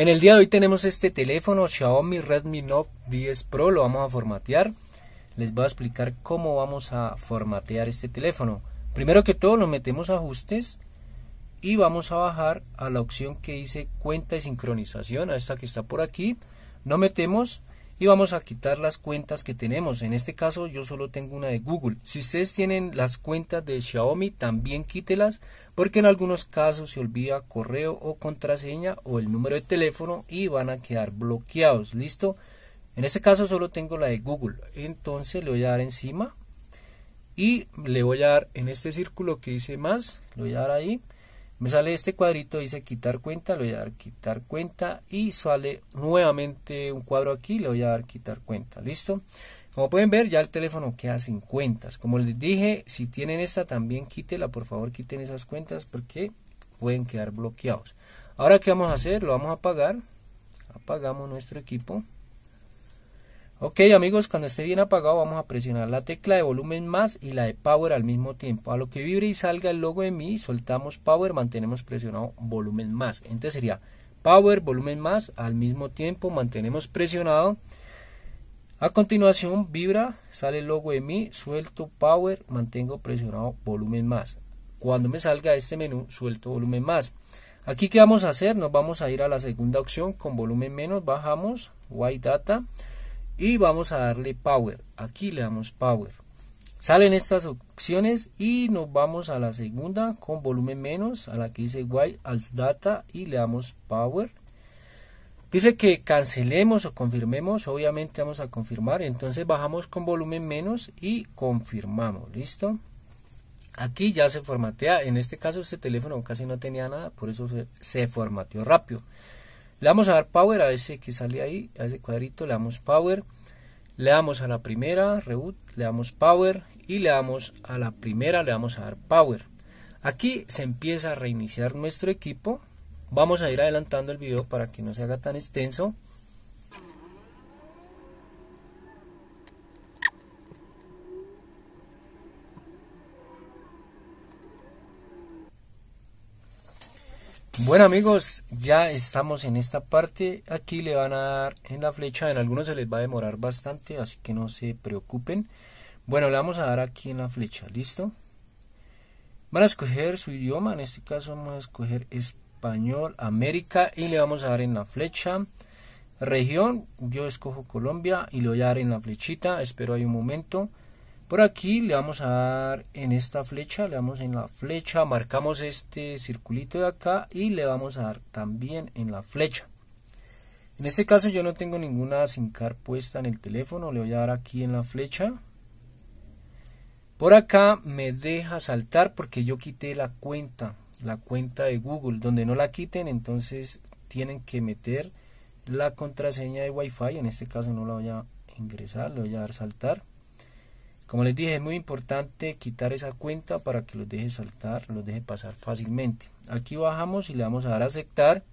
En el día de hoy tenemos este teléfono Xiaomi Redmi Note 10 Pro, lo vamos a formatear. Les voy a explicar cómo vamos a formatear este teléfono. Primero que todo nos metemos ajustes y vamos a bajar a la opción que dice cuenta y sincronización, a esta que está por aquí. No metemos y vamos a quitar las cuentas que tenemos. En este caso yo solo tengo una de Google. Si ustedes tienen las cuentas de Xiaomi también quítelas porque en algunos casos se olvida correo o contraseña o el número de teléfono y van a quedar bloqueados. ¿Listo? En este caso solo tengo la de Google. Entonces le voy a dar encima y le voy a dar en este círculo que dice más, le voy a dar ahí me sale este cuadrito, dice quitar cuenta, le voy a dar quitar cuenta y sale nuevamente un cuadro aquí, le voy a dar quitar cuenta, listo. Como pueden ver ya el teléfono queda sin cuentas, como les dije, si tienen esta también quítela, por favor quiten esas cuentas porque pueden quedar bloqueados. Ahora qué vamos a hacer, lo vamos a apagar, apagamos nuestro equipo. Ok amigos, cuando esté bien apagado vamos a presionar la tecla de volumen más y la de power al mismo tiempo. A lo que vibre y salga el logo de mi, soltamos power, mantenemos presionado volumen más. Entonces sería power, volumen más, al mismo tiempo mantenemos presionado. A continuación vibra, sale el logo de mi, suelto power, mantengo presionado volumen más. Cuando me salga este menú, suelto volumen más. Aquí qué vamos a hacer, nos vamos a ir a la segunda opción con volumen menos, bajamos, white data y vamos a darle power aquí le damos power salen estas opciones y nos vamos a la segunda con volumen menos a la que dice igual al data y le damos power dice que cancelemos o confirmemos obviamente vamos a confirmar entonces bajamos con volumen menos y confirmamos listo aquí ya se formatea en este caso este teléfono casi no tenía nada por eso se, se formateó rápido le vamos a dar power a ese que sale ahí, a ese cuadrito, le damos power. Le damos a la primera, reboot, le damos power y le damos a la primera, le vamos a dar power. Aquí se empieza a reiniciar nuestro equipo. Vamos a ir adelantando el video para que no se haga tan extenso. Bueno amigos, ya estamos en esta parte, aquí le van a dar en la flecha, en algunos se les va a demorar bastante, así que no se preocupen. Bueno, le vamos a dar aquí en la flecha, ¿listo? Van a escoger su idioma, en este caso vamos a escoger español, América, y le vamos a dar en la flecha. Región, yo escojo Colombia y lo voy a dar en la flechita, espero hay un momento. Por aquí le vamos a dar en esta flecha, le damos en la flecha, marcamos este circulito de acá y le vamos a dar también en la flecha. En este caso yo no tengo ninguna sincar puesta en el teléfono, le voy a dar aquí en la flecha. Por acá me deja saltar porque yo quité la cuenta, la cuenta de Google. Donde no la quiten, entonces tienen que meter la contraseña de Wi-Fi. En este caso no la voy a ingresar, le voy a dar saltar. Como les dije, es muy importante quitar esa cuenta para que los deje saltar, los deje pasar fácilmente. Aquí bajamos y le vamos a dar a aceptar.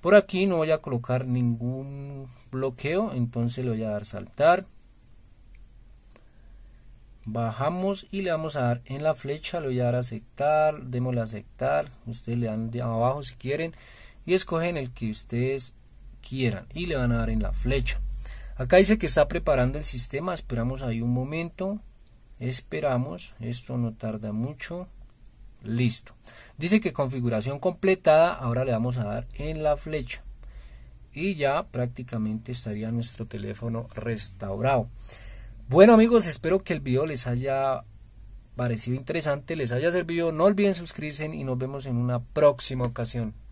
Por aquí no voy a colocar ningún bloqueo, entonces le voy a dar saltar. Bajamos y le vamos a dar en la flecha, le voy a dar a aceptar, démosle a aceptar. Ustedes le dan de abajo si quieren y escogen el que ustedes quieran y le van a dar en la flecha. Acá dice que está preparando el sistema, esperamos ahí un momento, esperamos, esto no tarda mucho, listo. Dice que configuración completada, ahora le vamos a dar en la flecha y ya prácticamente estaría nuestro teléfono restaurado. Bueno amigos, espero que el video les haya parecido interesante, les haya servido, no olviden suscribirse y nos vemos en una próxima ocasión.